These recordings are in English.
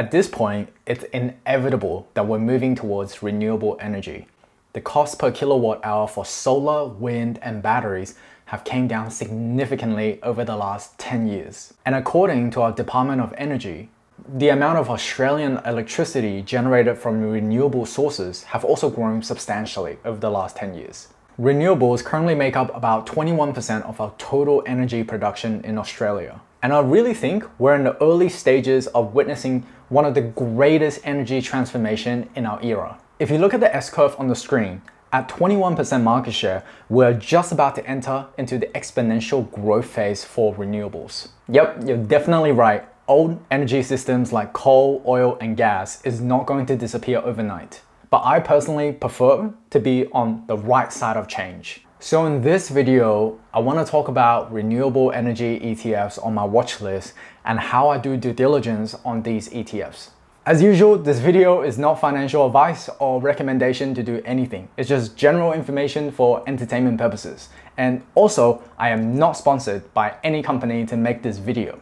At this point, it's inevitable that we're moving towards renewable energy. The cost per kilowatt hour for solar, wind, and batteries have came down significantly over the last 10 years. And according to our Department of Energy, the amount of Australian electricity generated from renewable sources have also grown substantially over the last 10 years. Renewables currently make up about 21% of our total energy production in Australia. And I really think we're in the early stages of witnessing one of the greatest energy transformation in our era. If you look at the S-curve on the screen, at 21% market share, we're just about to enter into the exponential growth phase for renewables. Yep, you're definitely right. Old energy systems like coal, oil, and gas is not going to disappear overnight. But I personally prefer to be on the right side of change. So in this video, I want to talk about renewable energy ETFs on my watch list and how I do due diligence on these ETFs. As usual, this video is not financial advice or recommendation to do anything. It's just general information for entertainment purposes. And also, I am not sponsored by any company to make this video.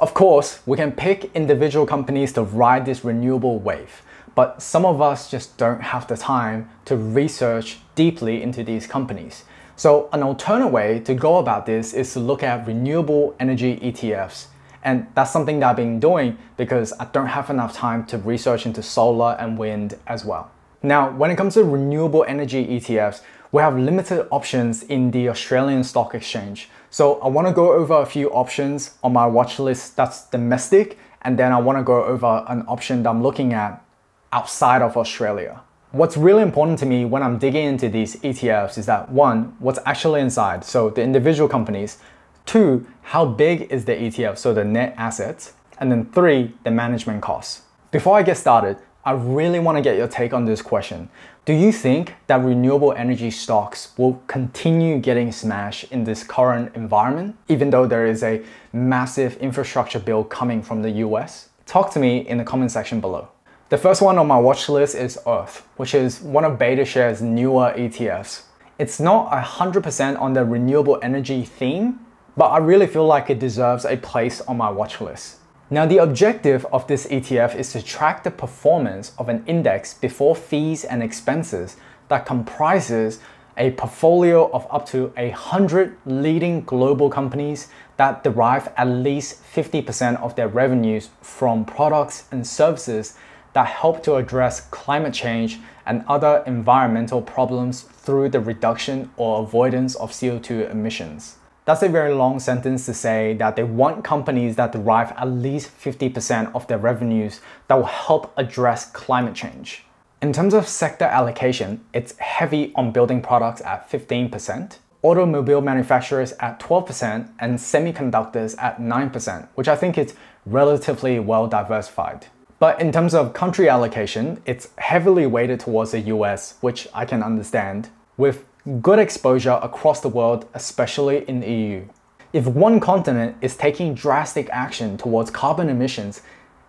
Of course, we can pick individual companies to ride this renewable wave but some of us just don't have the time to research deeply into these companies. So an alternate way to go about this is to look at renewable energy ETFs. And that's something that I've been doing because I don't have enough time to research into solar and wind as well. Now, when it comes to renewable energy ETFs, we have limited options in the Australian Stock Exchange. So I wanna go over a few options on my watch list that's domestic, and then I wanna go over an option that I'm looking at outside of Australia. What's really important to me when I'm digging into these ETFs is that one, what's actually inside, so the individual companies, two, how big is the ETF, so the net assets, and then three, the management costs. Before I get started, I really want to get your take on this question. Do you think that renewable energy stocks will continue getting smashed in this current environment, even though there is a massive infrastructure bill coming from the US? Talk to me in the comment section below. The first one on my watch list is Earth, which is one of BetaShares' newer ETFs. It's not 100% on the renewable energy theme, but I really feel like it deserves a place on my watch list. Now the objective of this ETF is to track the performance of an index before fees and expenses that comprises a portfolio of up to 100 leading global companies that derive at least 50% of their revenues from products and services that help to address climate change and other environmental problems through the reduction or avoidance of CO2 emissions. That's a very long sentence to say that they want companies that derive at least 50% of their revenues that will help address climate change. In terms of sector allocation, it's heavy on building products at 15%, automobile manufacturers at 12%, and semiconductors at 9%, which I think is relatively well diversified. But in terms of country allocation, it's heavily weighted towards the US, which I can understand, with good exposure across the world, especially in the EU. If one continent is taking drastic action towards carbon emissions,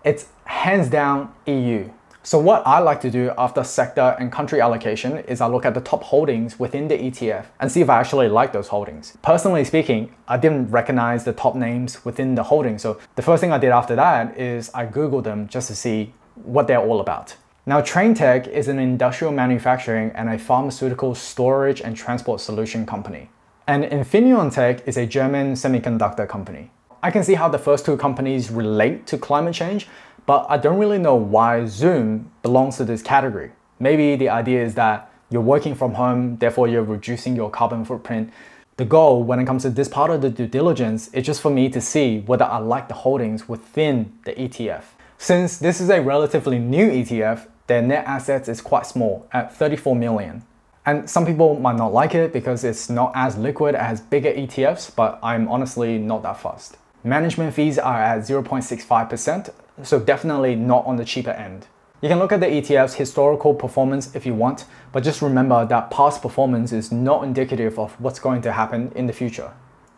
it's hands down EU. So what I like to do after sector and country allocation is I look at the top holdings within the ETF and see if I actually like those holdings. Personally speaking, I didn't recognize the top names within the holding. So the first thing I did after that is I Googled them just to see what they're all about. Now, TrainTech is an industrial manufacturing and a pharmaceutical storage and transport solution company. And Infineon Tech is a German semiconductor company. I can see how the first two companies relate to climate change, but I don't really know why Zoom belongs to this category. Maybe the idea is that you're working from home, therefore you're reducing your carbon footprint. The goal when it comes to this part of the due diligence is just for me to see whether I like the holdings within the ETF. Since this is a relatively new ETF, their net assets is quite small at 34 million. And some people might not like it because it's not as liquid as bigger ETFs, but I'm honestly not that fussed. Management fees are at 0.65%, so definitely not on the cheaper end. You can look at the ETF's historical performance if you want, but just remember that past performance is not indicative of what's going to happen in the future.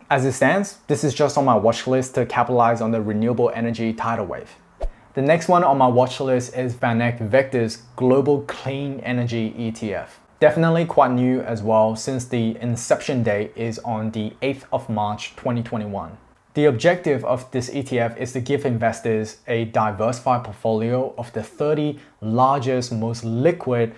As it stands, this is just on my watch list to capitalize on the renewable energy tidal wave. The next one on my watch list is Vanek Vector's Global Clean Energy ETF. Definitely quite new as well since the inception date is on the 8th of March 2021. The objective of this ETF is to give investors a diversified portfolio of the 30 largest, most liquid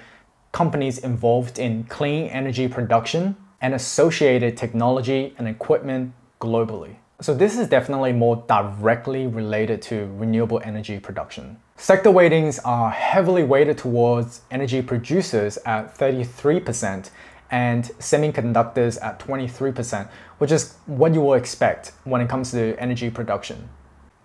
companies involved in clean energy production and associated technology and equipment globally. So this is definitely more directly related to renewable energy production. Sector weightings are heavily weighted towards energy producers at 33% and semiconductors at 23%, which is what you will expect when it comes to energy production.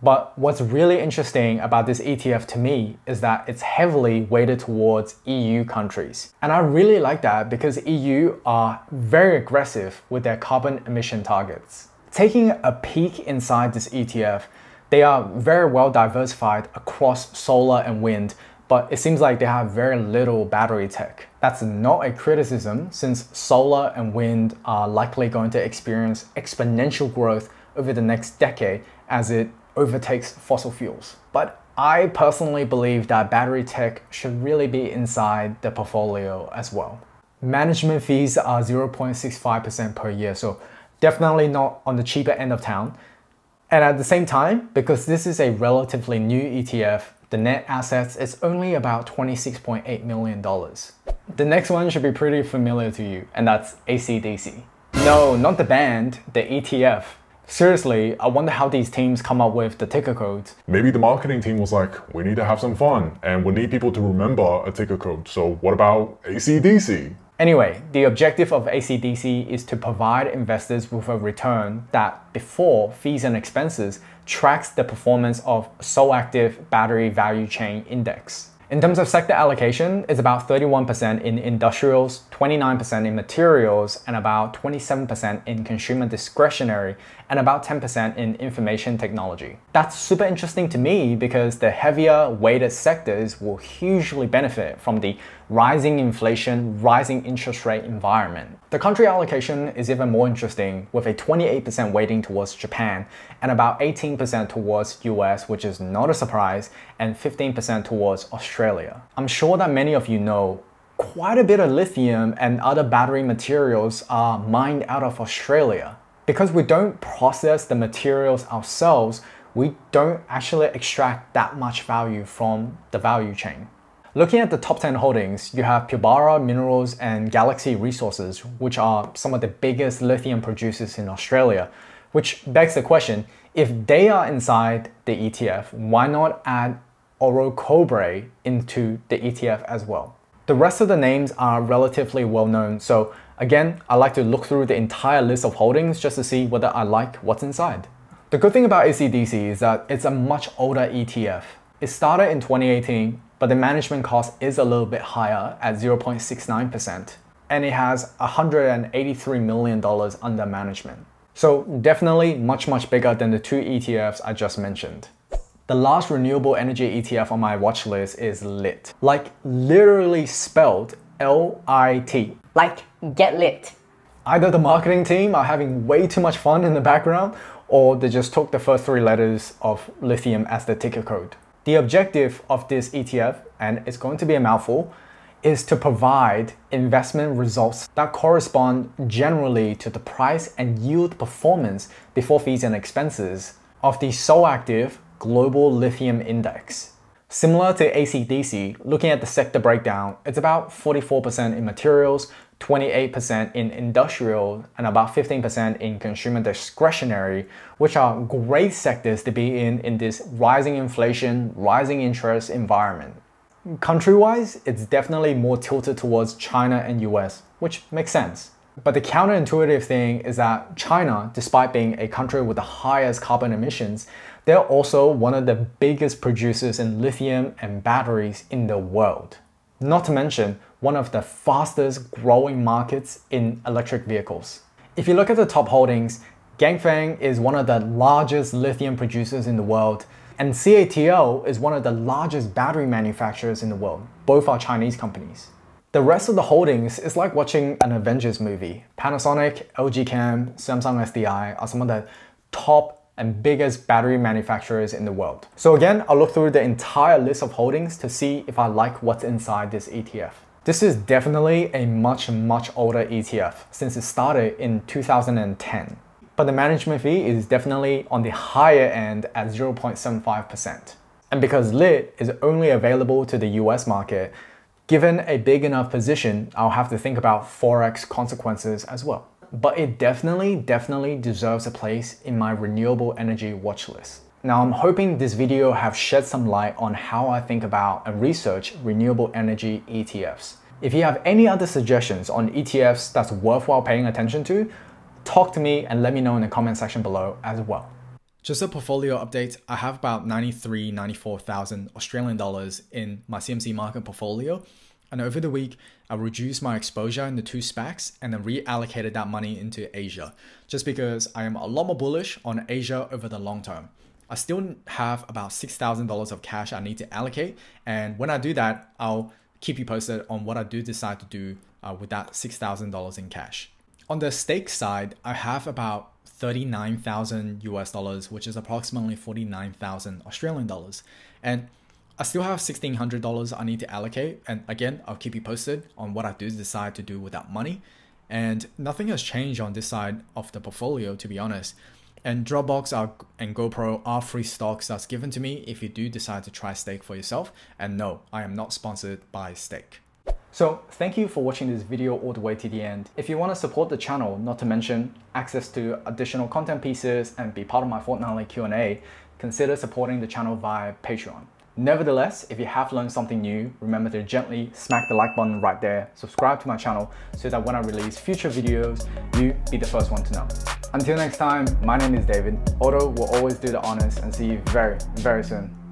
But what's really interesting about this ETF to me is that it's heavily weighted towards EU countries. And I really like that because EU are very aggressive with their carbon emission targets. Taking a peek inside this ETF, they are very well diversified across solar and wind, but it seems like they have very little battery tech. That's not a criticism since solar and wind are likely going to experience exponential growth over the next decade as it overtakes fossil fuels. But I personally believe that battery tech should really be inside the portfolio as well. Management fees are 0.65% per year, so definitely not on the cheaper end of town. And at the same time, because this is a relatively new ETF, the net assets is only about $26.8 million. The next one should be pretty familiar to you, and that's ACDC. No, not the band, the ETF. Seriously, I wonder how these teams come up with the ticker codes. Maybe the marketing team was like, we need to have some fun, and we need people to remember a ticker code, so what about ACDC? Anyway, the objective of ACDC is to provide investors with a return that, before fees and expenses, tracks the performance of active Battery Value Chain Index. In terms of sector allocation, it's about 31% in industrials, 29% in materials, and about 27% in consumer discretionary, and about 10% in information technology. That's super interesting to me because the heavier weighted sectors will hugely benefit from the rising inflation, rising interest rate environment. The country allocation is even more interesting with a 28% weighting towards Japan and about 18% towards US, which is not a surprise, and 15% towards Australia. I'm sure that many of you know quite a bit of lithium and other battery materials are mined out of Australia. Because we don't process the materials ourselves, we don't actually extract that much value from the value chain. Looking at the top 10 holdings, you have Pilbara Minerals and Galaxy Resources, which are some of the biggest lithium producers in Australia, which begs the question, if they are inside the ETF, why not add Oro into the ETF as well. The rest of the names are relatively well known, so again, I like to look through the entire list of holdings just to see whether I like what's inside. The good thing about ACDC is that it's a much older ETF. It started in 2018, but the management cost is a little bit higher at 0.69%, and it has $183 million under management. So definitely much, much bigger than the two ETFs I just mentioned. The last renewable energy ETF on my watch list is LIT. Like literally spelled L-I-T. Like get lit. Either the marketing team are having way too much fun in the background or they just took the first three letters of lithium as the ticker code. The objective of this ETF, and it's going to be a mouthful, is to provide investment results that correspond generally to the price and yield performance before fees and expenses of the so active Global Lithium Index. Similar to ACDC, looking at the sector breakdown, it's about 44% in materials, 28% in industrial, and about 15% in consumer discretionary, which are great sectors to be in in this rising inflation, rising interest environment. Country-wise, it's definitely more tilted towards China and US, which makes sense. But the counterintuitive thing is that China, despite being a country with the highest carbon emissions, they're also one of the biggest producers in lithium and batteries in the world. Not to mention, one of the fastest growing markets in electric vehicles. If you look at the top holdings, Gangfeng is one of the largest lithium producers in the world, and CATL is one of the largest battery manufacturers in the world. Both are Chinese companies. The rest of the holdings is like watching an Avengers movie. Panasonic, LG Chem, Samsung SDI are some of the top and biggest battery manufacturers in the world. So again, I'll look through the entire list of holdings to see if I like what's inside this ETF. This is definitely a much, much older ETF since it started in 2010. But the management fee is definitely on the higher end at 0.75%. And because LIT is only available to the US market, Given a big enough position, I'll have to think about Forex consequences as well. But it definitely, definitely deserves a place in my renewable energy watch list. Now I'm hoping this video have shed some light on how I think about and research renewable energy ETFs. If you have any other suggestions on ETFs that's worthwhile paying attention to, talk to me and let me know in the comment section below as well. Just a portfolio update, I have about 93, 94,000 Australian dollars in my CMC market portfolio. And over the week, I reduced my exposure in the two SPACs and then reallocated that money into Asia, just because I am a lot more bullish on Asia over the long term. I still have about $6,000 of cash I need to allocate. And when I do that, I'll keep you posted on what I do decide to do uh, with that $6,000 in cash. On the stake side, I have about 39,000 US dollars, which is approximately 49,000 Australian dollars. And I still have $1,600 I need to allocate. And again, I'll keep you posted on what I do decide to do with that money. And nothing has changed on this side of the portfolio, to be honest. And Dropbox are, and GoPro are free stocks that's given to me if you do decide to try Stake for yourself. And no, I am not sponsored by Stake. So thank you for watching this video all the way to the end. If you want to support the channel, not to mention access to additional content pieces and be part of my fortnightly Q&A, consider supporting the channel via Patreon. Nevertheless, if you have learned something new, remember to gently smack the like button right there, subscribe to my channel so that when I release future videos, you be the first one to know. Until next time, my name is David. Otto will always do the honors and see you very, very soon.